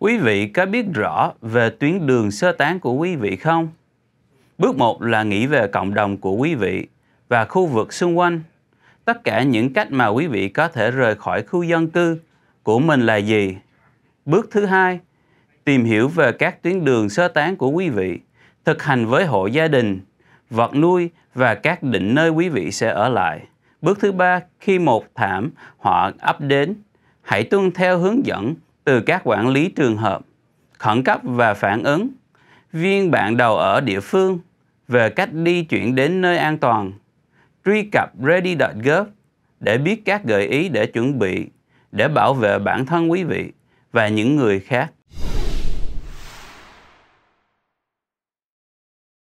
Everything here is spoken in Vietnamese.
Quý vị có biết rõ về tuyến đường sơ tán của quý vị không? Bước 1 là nghĩ về cộng đồng của quý vị và khu vực xung quanh. Tất cả những cách mà quý vị có thể rời khỏi khu dân cư của mình là gì? Bước thứ hai, tìm hiểu về các tuyến đường sơ tán của quý vị, thực hành với hộ gia đình, vật nuôi và các định nơi quý vị sẽ ở lại. Bước thứ ba, khi một thảm họa ấp đến, hãy tuân theo hướng dẫn từ các quản lý trường hợp, khẩn cấp và phản ứng, viên bạn đầu ở địa phương về cách đi chuyển đến nơi an toàn. Truy cập ready.gov để biết các gợi ý để chuẩn bị, để bảo vệ bản thân quý vị và những người khác.